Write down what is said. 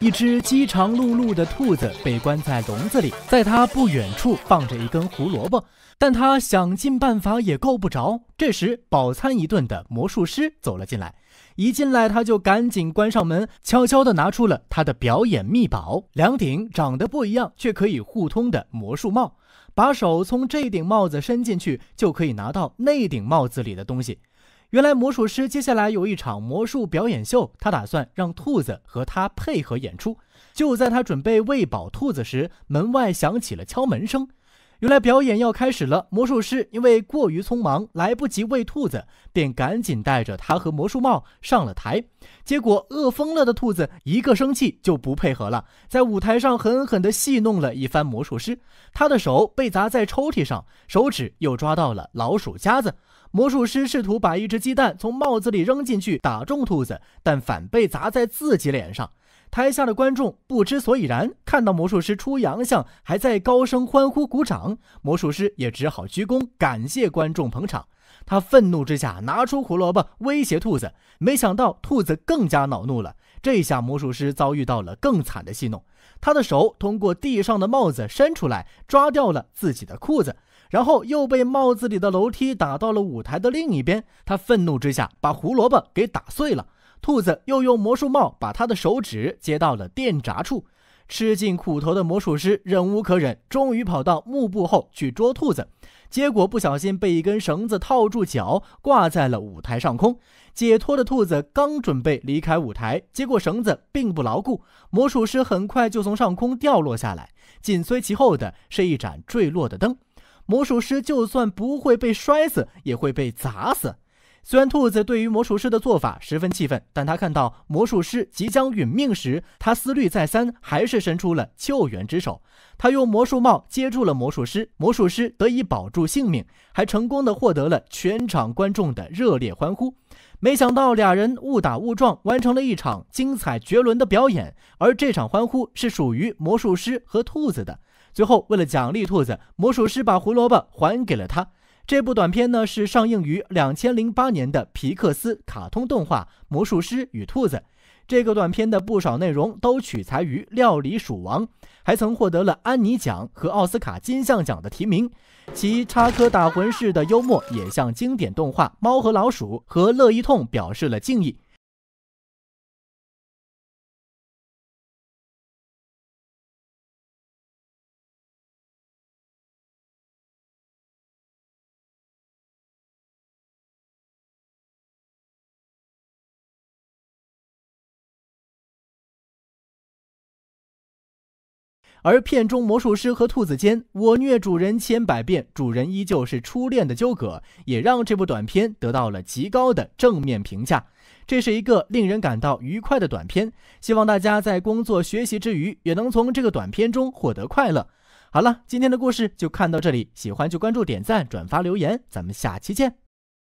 一只饥肠辘辘的兔子被关在笼子里，在它不远处放着一根胡萝卜，但它想尽办法也够不着。这时，饱餐一顿的魔术师走了进来，一进来他就赶紧关上门，悄悄地拿出了他的表演秘宝——两顶长得不一样却可以互通的魔术帽，把手从这顶帽子伸进去，就可以拿到那顶帽子里的东西。原来魔术师接下来有一场魔术表演秀，他打算让兔子和他配合演出。就在他准备喂饱兔子时，门外响起了敲门声。原来表演要开始了，魔术师因为过于匆忙，来不及喂兔子，便赶紧带着他和魔术帽上了台。结果饿疯了的兔子一个生气就不配合了，在舞台上狠狠地戏弄了一番魔术师。他的手被砸在抽屉上，手指又抓到了老鼠夹子。魔术师试图把一只鸡蛋从帽子里扔进去打中兔子，但反被砸在自己脸上。台下的观众不知所以然，看到魔术师出洋相，还在高声欢呼鼓掌。魔术师也只好鞠躬，感谢观众捧场。他愤怒之下拿出胡萝卜威胁兔子，没想到兔子更加恼怒了。这下魔术师遭遇到了更惨的戏弄。他的手通过地上的帽子伸出来，抓掉了自己的裤子，然后又被帽子里的楼梯打到了舞台的另一边。他愤怒之下把胡萝卜给打碎了。兔子又用魔术帽把他的手指接到了电闸处，吃尽苦头的魔术师忍无可忍，终于跑到幕布后去捉兔子，结果不小心被一根绳子套住脚，挂在了舞台上空。解脱的兔子刚准备离开舞台，结果绳子并不牢固，魔术师很快就从上空掉落下来，紧随其后的是一盏坠落的灯。魔术师就算不会被摔死，也会被砸死。虽然兔子对于魔术师的做法十分气愤，但他看到魔术师即将殒命时，他思虑再三，还是伸出了救援之手。他用魔术帽接住了魔术师，魔术师得以保住性命，还成功的获得了全场观众的热烈欢呼。没想到俩人误打误撞完成了一场精彩绝伦的表演，而这场欢呼是属于魔术师和兔子的。最后，为了奖励兔子，魔术师把胡萝卜还给了他。这部短片呢是上映于两千零八年的皮克斯卡通动画《魔术师与兔子》。这个短片的不少内容都取材于《料理鼠王》，还曾获得了安妮奖和奥斯卡金像奖的提名。其插科打诨式的幽默也向经典动画《猫和老鼠》和《乐一通》表示了敬意。而片中魔术师和兔子间“我虐主人千百遍，主人依旧是初恋”的纠葛，也让这部短片得到了极高的正面评价。这是一个令人感到愉快的短片，希望大家在工作学习之余，也能从这个短片中获得快乐。好了，今天的故事就看到这里，喜欢就关注、点赞、转发、留言，咱们下期见。